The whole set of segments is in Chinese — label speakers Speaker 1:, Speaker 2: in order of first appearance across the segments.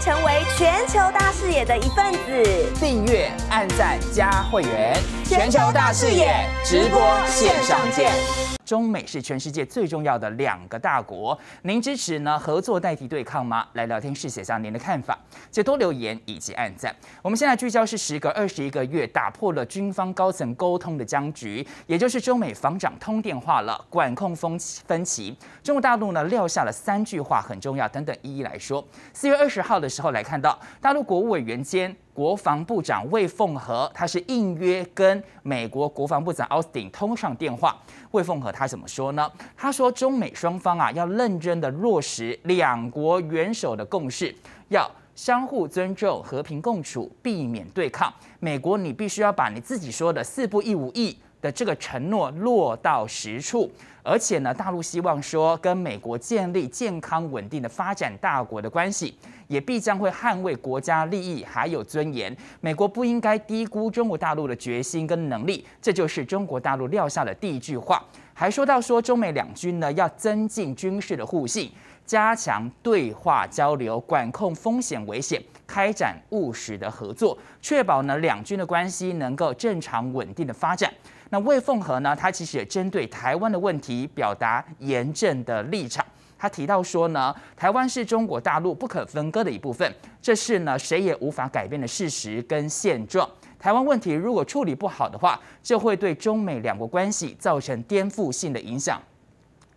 Speaker 1: 成为全球大视野的一份子，订阅、按赞加会员，全球大视野直播线上见。中美是全世界最重要的两个大国，您支持呢合作代替对抗吗？来聊天室写下您的看法，且多留言以及按赞。我们现在聚焦是时隔二十一个月，打破了军方高层沟通的僵局，也就是中美防长通电话了，管控风分歧。中国大陆呢撂下了三句话很重要，等等一一来说。四月二十号的时候来看到，大陆国务委员兼国防部长魏凤和，他是应约跟美国国防部长奥斯汀通上电话。魏凤和他怎么说呢？他说：“中美双方啊，要认真的落实两国元首的共识，要相互尊重、和平共处，避免对抗。美国，你必须要把你自己说的‘四不一五意’的这个承诺落到实处。”而且呢，大陆希望说跟美国建立健康稳定的发展大国的关系，也必将会捍卫国家利益还有尊严。美国不应该低估中国大陆的决心跟能力，这就是中国大陆撂下的第一句话。还说到说中美两军呢，要增进军事的互信，加强对话交流，管控风险危险，开展务实的合作，确保呢两军的关系能够正常稳定的发展。那魏凤和呢？他其实也针对台湾的问题表达严正的立场。他提到说呢，台湾是中国大陆不可分割的一部分，这是呢谁也无法改变的事实跟现状。台湾问题如果处理不好的话，这会对中美两国关系造成颠覆性的影响，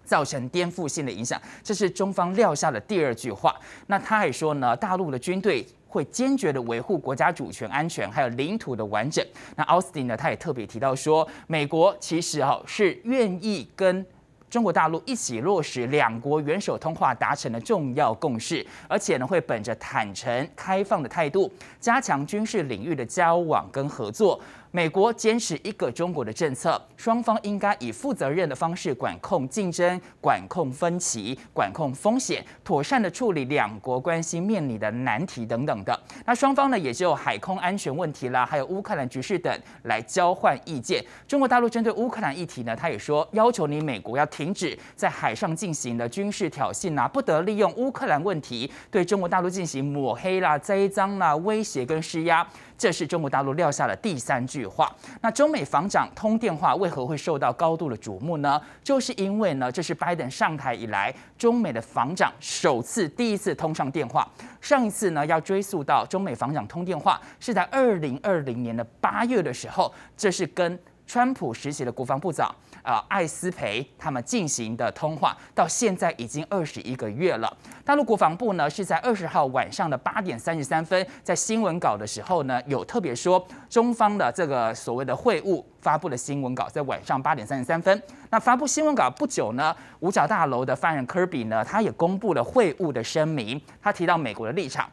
Speaker 1: 造成颠覆性的影响。这是中方撂下的第二句话。那他还说呢，大陆的军队。会坚决的维护国家主权安全，还有领土的完整。那奥斯汀呢？他也特别提到说，美国其实哈是愿意跟中国大陆一起落实两国元首通话达成的重要共识，而且呢会本着坦诚开放的态度，加强军事领域的交往跟合作。美国坚持一个中国的政策，双方应该以负责任的方式管控竞争、管控分歧、管控风险，妥善的处理两国关系面临的难题等等的。那双方呢，也就海空安全问题啦，还有乌克兰局势等来交换意见。中国大陆针对乌克兰议题呢，他也说要求你美国要停止在海上进行的军事挑衅呐，不得利用乌克兰问题对中国大陆进行抹黑啦、栽赃啦、威胁跟施压。这是中国大陆撂下的第三句。句话，那中美防长通电话为何会受到高度的瞩目呢？就是因为呢，这是拜登上台以来，中美的防长首次第一次通上电话。上一次呢，要追溯到中美防长通电话是在二零二零年的八月的时候，这是跟。川普实习的国防部长啊，艾斯培他们进行的通话，到现在已经二十一个月了。大陆国防部呢是在二十号晚上的八点三十三分，在新闻稿的时候呢，有特别说中方的这个所谓的会晤发布了新闻稿，在晚上八点三十三分。那发布新闻稿不久呢，五角大楼的发言人科比呢，他也公布了会晤的声明，他提到美国的立场，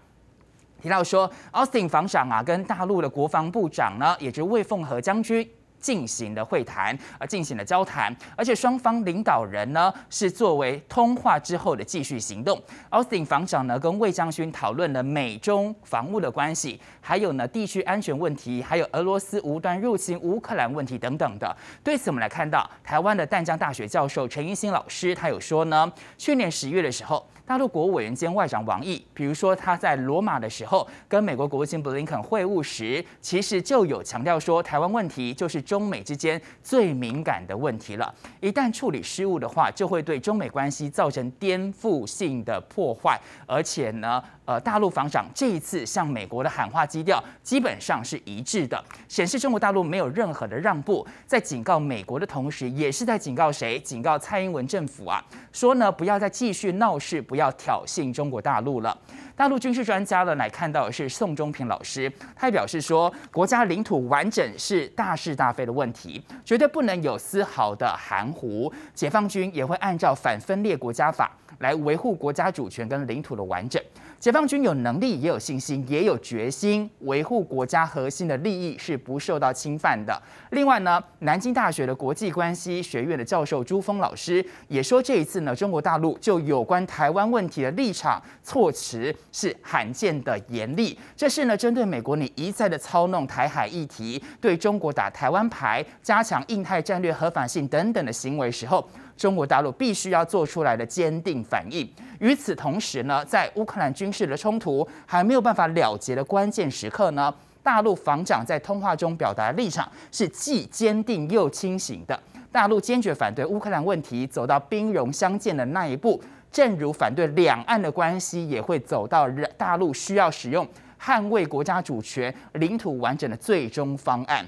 Speaker 1: 提到说奥斯汀防长啊，跟大陆的国防部长呢，也就是魏凤和将军。进行的会谈，而进行了交谈，而且双方领导人呢是作为通话之后的继续行动。奥斯汀防长呢跟魏将军讨论了美中防务的关系，还有呢地区安全问题，还有俄罗斯无端入侵乌克兰问题等等的。对此，我们来看到台湾的淡江大学教授陈一新老师，他有说呢，去年十月的时候。大陆国委员兼外长王毅，比如说他在罗马的时候跟美国国务卿布林肯会晤时，其实就有强调说，台湾问题就是中美之间最敏感的问题了。一旦处理失误的话，就会对中美关系造成颠覆性的破坏，而且呢。呃，大陆防长这一次向美国的喊话基调基本上是一致的，显示中国大陆没有任何的让步。在警告美国的同时，也是在警告谁？警告蔡英文政府啊，说呢不要再继续闹事，不要挑衅中国大陆了。大陆军事专家呢，来看到的是宋忠平老师，他也表示说，国家领土完整是大是大非的问题，绝对不能有丝毫的含糊。解放军也会按照反分裂国家法来维护国家主权跟领土的完整。解放军有能力，也有信心，也有决心维护国家核心的利益是不受到侵犯的。另外呢，南京大学的国际关系学院的教授朱峰老师也说，这一次呢，中国大陆就有关台湾问题的立场措辞是罕见的严厉。这是呢，针对美国你一再的操弄台海议题，对中国打台湾牌，加强印太战略合法性等等的行为时候。中国大陆必须要做出来的坚定反应。与此同时呢，在乌克兰军事的冲突还没有办法了结的关键时刻呢，大陆防长在通话中表达立场是既坚定又清醒的。大陆坚决反对乌克兰问题走到兵戎相见的那一步，正如反对两岸的关系也会走到大陆需要使用捍卫国家主权、领土完整的最终方案。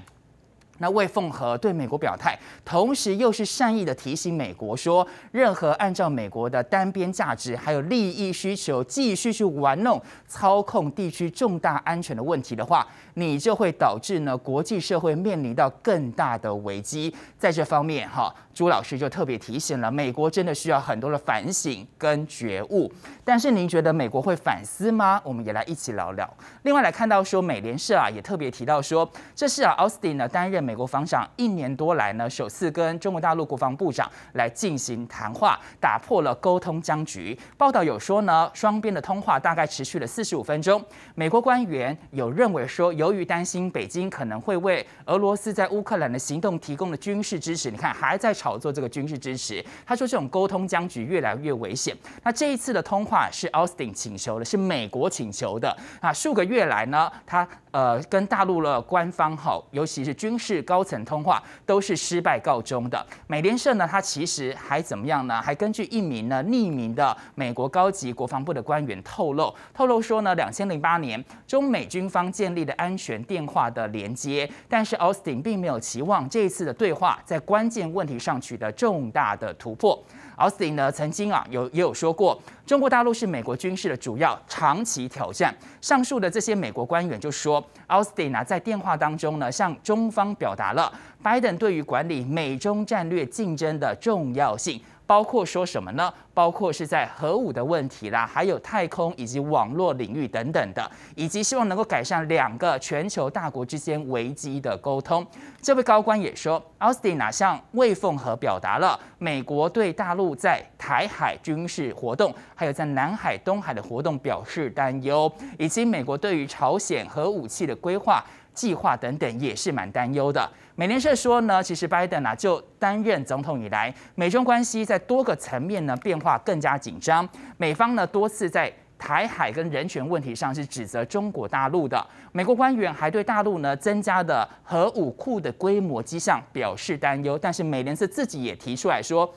Speaker 1: 那魏凤和对美国表态，同时又是善意的提醒美国说，任何按照美国的单边价值还有利益需求继续去玩弄、操控地区重大安全的问题的话。你就会导致呢，国际社会面临到更大的危机。在这方面，哈，朱老师就特别提醒了，美国真的需要很多的反省跟觉悟。但是，您觉得美国会反思吗？我们也来一起聊聊。另外来看到说，美联社啊也特别提到说，这是啊奥斯汀呢担任美国防长一年多来呢首次跟中国大陆国防部长来进行谈话，打破了沟通僵局。报道有说呢，双边的通话大概持续了四十五分钟。美国官员有认为说，有。由于担心北京可能会为俄罗斯在乌克兰的行动提供的军事支持，你看还在炒作这个军事支持。他说这种沟通僵局越来越危险。那这一次的通话是 Austin 请求的，是美国请求的啊。数个月来呢，他。呃，跟大陆的官方好，尤其是军事高层通话，都是失败告终的。美联社呢，它其实还怎么样呢？还根据一名呢匿名的美国高级国防部的官员透露，透露说呢，两千零八年中美军方建立的安全电话的连接，但是奥斯汀并没有期望这一次的对话在关键问题上取得重大的突破。奥斯汀呢，曾经啊有也有说过，中国大陆是美国军事的主要长期挑战。上述的这些美国官员就说，奥斯汀呢在电话当中呢向中方表达了拜登对于管理美中战略竞争的重要性。包括说什么呢？包括是在核武的问题啦，还有太空以及网络领域等等的，以及希望能够改善两个全球大国之间危机的沟通。这位高官也说，奥斯汀向魏凤和表达了美国对大陆在台海军事活动，还有在南海、东海的活动表示担忧，以及美国对于朝鲜核武器的规划、计划等等也是蛮担忧的。美联社说呢，其实拜登呐就担任总统以来，美中关系在多个层面呢变化更加紧张。美方呢多次在台海跟人权问题上是指责中国大陆的。美国官员还对大陆呢增加的核武库的规模迹象表示担忧。但是美联社自己也提出来说。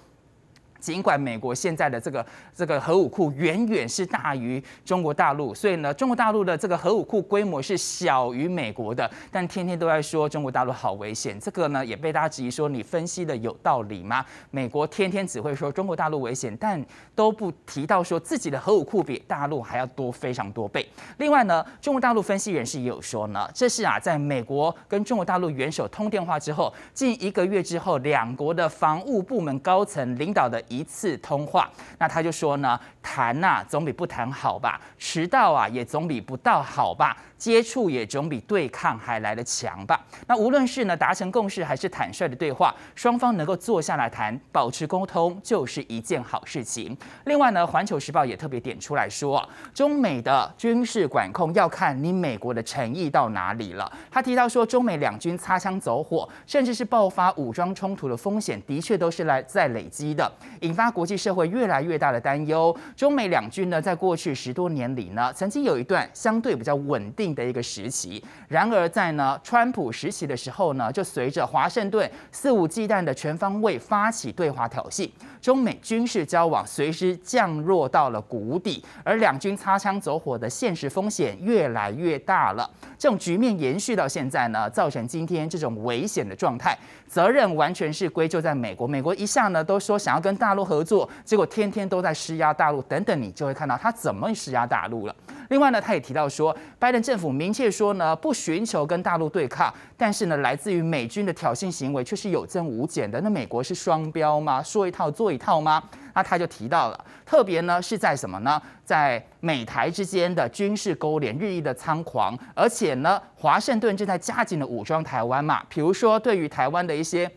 Speaker 1: 尽管美国现在的这个这个核武库远远是大于中国大陆，所以呢，中国大陆的这个核武库规模是小于美国的。但天天都在说中国大陆好危险，这个呢也被大家质疑说你分析的有道理吗？美国天天只会说中国大陆危险，但都不提到说自己的核武库比大陆还要多非常多倍。另外呢，中国大陆分析人士也有说呢，这是啊，在美国跟中国大陆元首通电话之后，近一个月之后，两国的防务部门高层领导的。一次通话，那他就说呢，谈呐总比不谈好吧，迟到啊也总比不到好吧。接触也总比对抗还来得强吧。那无论是呢达成共识，还是坦率的对话，双方能够坐下来谈，保持沟通，就是一件好事情。另外呢，《环球时报》也特别点出来说，中美的军事管控要看你美国的诚意到哪里了。他提到说，中美两军擦枪走火，甚至是爆发武装冲突的风险，的确都是来在累积的，引发国际社会越来越大的担忧。中美两军呢，在过去十多年里呢，曾经有一段相对比较稳定。的一个时期，然而在呢，川普时期的时候呢，就随着华盛顿肆无忌惮的全方位发起对华挑衅，中美军事交往随之降落到了谷底，而两军擦枪走火的现实风险越来越大了。这种局面延续到现在呢，造成今天这种危险的状态，责任完全是归咎在美国。美国一下呢都说想要跟大陆合作，结果天天都在施压大陆。等等，你就会看到他怎么施压大陆了。另外呢，他也提到说，拜登政府明确说呢不寻求跟大陆对抗，但是呢来自于美军的挑衅行为却是有增无减的。那美国是双标吗？说一套做一套吗？那他就提到了，特别呢是在什么呢？在美台之间的军事勾连日益的猖狂，而且呢，华盛顿正在加紧的武装台湾嘛，比如说对于台湾的一些。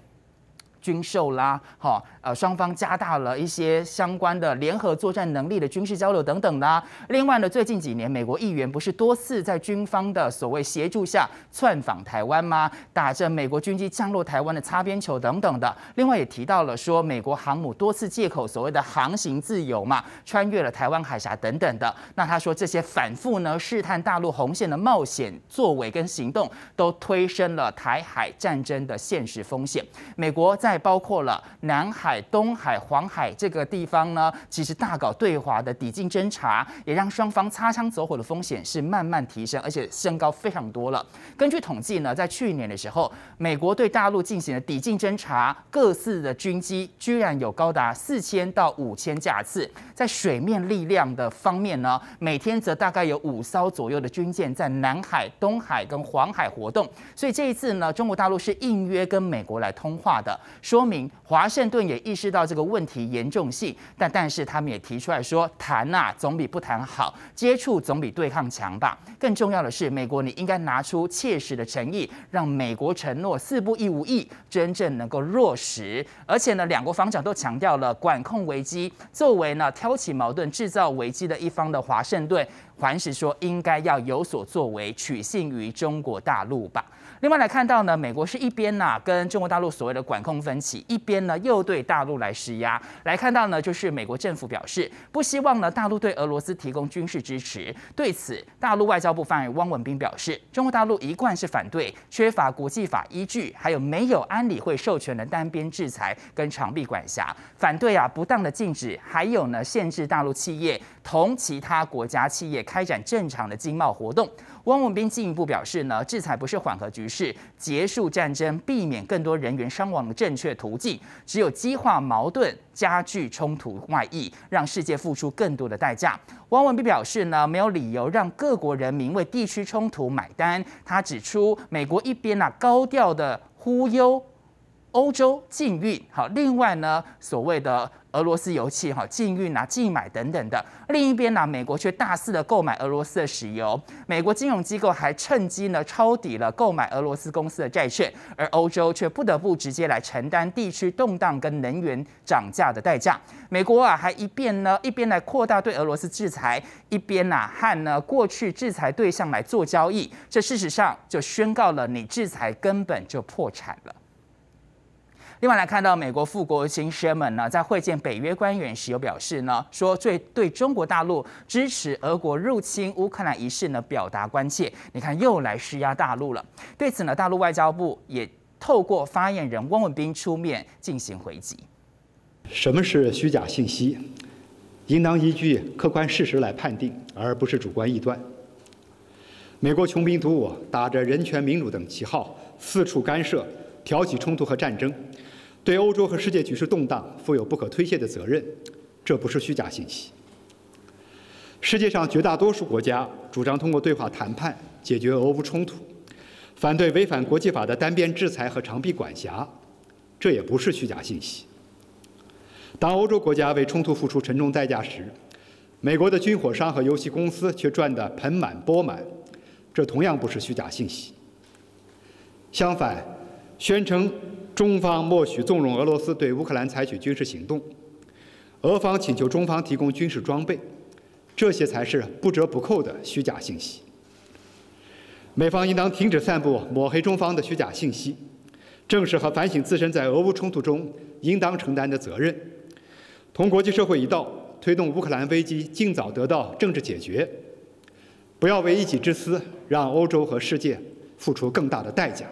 Speaker 1: 军售啦，好，呃，双方加大了一些相关的联合作战能力的军事交流等等的。另外呢，最近几年，美国议员不是多次在军方的所谓协助下窜访台湾吗？打着美国军机降落台湾的擦边球等等的。另外也提到了说，美国航母多次借口所谓的航行自由嘛，穿越了台湾海峡等等的。那他说，这些反复呢试探大陆红线的冒险作为跟行动，都推升了台海战争的现实风险。美国在包括了南海、东海、黄海这个地方呢，其实大搞对华的抵近侦查，也让双方擦枪走火的风险是慢慢提升，而且升高非常多了。根据统计呢，在去年的时候，美国对大陆进行了抵近侦查，各自的军机居然有高达四千到五千架次。在水面力量的方面呢，每天则大概有五艘左右的军舰在南海、东海跟黄海活动。所以这一次呢，中国大陆是应约跟美国来通话的。说明华盛顿也意识到这个问题严重性，但但是他们也提出来说谈啊总比不谈好，接触总比对抗强吧。更重要的是，美国你应该拿出切实的诚意，让美国承诺四不一无意，真正能够落实。而且呢，两国防长都强调了管控危机。作为呢挑起矛盾、制造危机的一方的华盛顿，还是说应该要有所作为，取信于中国大陆吧。另外来看到呢，美国是一边呢跟中国大陆所谓的管控分歧，一边呢又对大陆来施压。来看到呢，就是美国政府表示不希望呢大陆对俄罗斯提供军事支持。对此，大陆外交部发言人汪文斌表示，中国大陆一贯是反对缺乏国际法依据，还有没有安理会授权的单边制裁跟长臂管辖，反对啊不当的禁止，还有呢限制大陆企业。同其他国家企业开展正常的经贸活动。汪文斌进一步表示呢，制裁不是缓和局势、结束战争、避免更多人员伤亡的正确途径，只有激化矛盾、加剧冲突外溢，让世界付出更多的代价。汪文斌表示呢，没有理由让各国人民为地区冲突买单。他指出，美国一边呢高调的忽悠。欧洲禁运，好，另外呢，所谓的俄罗斯油气哈禁运啊、禁买等等的。另一边呢，美国却大肆的购买俄罗斯的石油，美国金融机构还趁机呢抄底了购买俄罗斯公司的债券，而欧洲却不得不直接来承担地区动荡跟能源涨价的代价。美国啊，还一边呢一边来扩大对俄罗斯制裁，一边呐和呢过去制裁对象来做交易，这事实上就宣告了你制裁根本就破产了。另外，看到美国副国务卿舍 n 呢，在会见北约官员时，有表示呢，说最对中国大陆支持俄国入侵乌克兰一事呢，表达关切。你看，又来施压大陆了。对此呢，大陆外交部也透过发言人汪文斌出面进行回击。
Speaker 2: 什么是虚假信息？应当依据客观事实来判定，而不是主观臆断。美国穷兵黩武，打着人权、民主等旗号，四处干涉，挑起冲突和战争。对欧洲和世界局势动荡负有不可推卸的责任，这不是虚假信息。世界上绝大多数国家主张通过对话谈判解决俄乌冲突，反对违反国际法的单边制裁和长臂管辖，这也不是虚假信息。当欧洲国家为冲突付出沉重代价时，美国的军火商和游戏公司却赚得盆满钵满，这同样不是虚假信息。相反，宣称。中方默许纵容俄罗斯对乌克兰采取军事行动，俄方请求中方提供军事装备，这些才是不折不扣的虚假信息。美方应当停止散布抹黑中方的虚假信息，正视和反省自身在俄乌冲突中应当承担的责任，同国际社会一道推动乌克兰危机尽早得到政治解决，不要为一己之私让欧洲和世界付出更大的代价。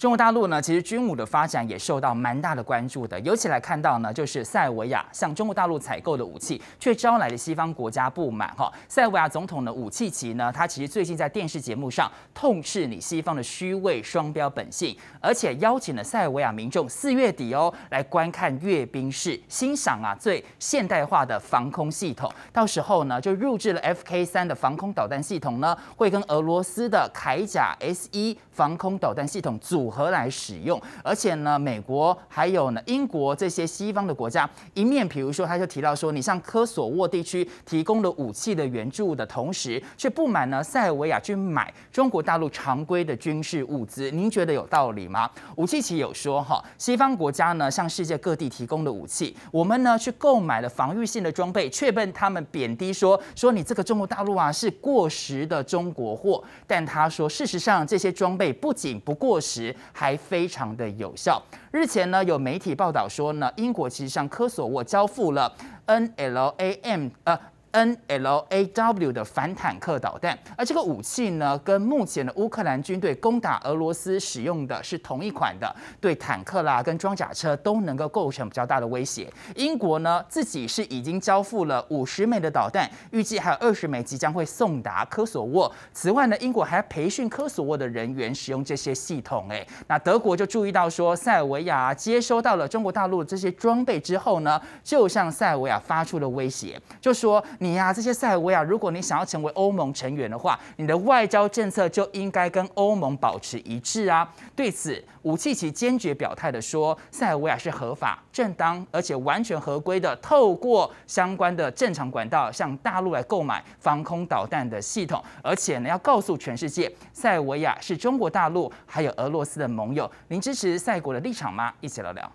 Speaker 1: 中国大陆呢，其实军武的发展也受到蛮大的关注的。尤其来看到呢，就是塞尔维亚向中国大陆采购的武器，却招来了西方国家不满哈。塞尔维亚总统呢，武契奇呢，他其实最近在电视节目上痛斥你西方的虚伪、双标本性，而且邀请了塞尔维亚民众四月底哦来观看阅兵式，欣赏啊最现代化的防空系统。到时候呢，就入制了 F K 三的防空导弹系统呢，会跟俄罗斯的铠甲 S 一防空导弹系统组。合来使用，而且呢，美国还有呢，英国这些西方的国家，一面比如说他就提到说，你向科索沃地区提供了武器的援助的同时，却不满呢塞尔维亚去买中国大陆常规的军事物资，您觉得有道理吗？武器奇有说哈，西方国家呢向世界各地提供的武器，我们呢去购买了防御性的装备，却被他们贬低说说你这个中国大陆啊是过时的中国货，但他说事实上这些装备不仅不过时。还非常的有效。日前呢，有媒体报道说呢，英国其实向科索沃交付了 N L A M 呃。N L A W 的反坦克导弹，而这个武器呢，跟目前的乌克兰军队攻打俄罗斯使用的是同一款的，对坦克啦跟装甲车都能够构成比较大的威胁。英国呢自己是已经交付了五十枚的导弹，预计还有二十枚即将会送达科索沃。此外呢，英国还培训科索沃的人员使用这些系统。哎，那德国就注意到说，塞尔维亚接收到了中国大陆这些装备之后呢，就向塞尔维亚发出了威胁，就说。你呀，这些塞尔维亚，如果你想要成为欧盟成员的话，你的外交政策就应该跟欧盟保持一致啊。对此，武契奇坚决表态的说，塞尔维亚是合法、正当，而且完全合规的，透过相关的正常管道向大陆来购买防空导弹的系统，而且呢，要告诉全世界，塞尔维亚是中国大陆还有俄罗斯的盟友。您支持塞国的立场吗？一起聊聊。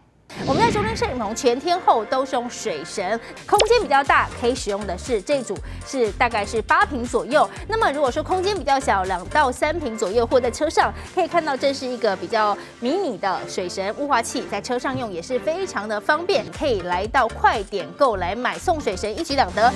Speaker 1: 我们在中边摄影棚全天候都是用水神，空间比较大，可以使用的是这组，是大概是八平左右。那么如果说空间比较小，两到三平左右，或在车上，可以看到这是一个比较迷你的水神雾化器，在车上用也是非常的方便，可以来到快点购来买送水神，一举两得。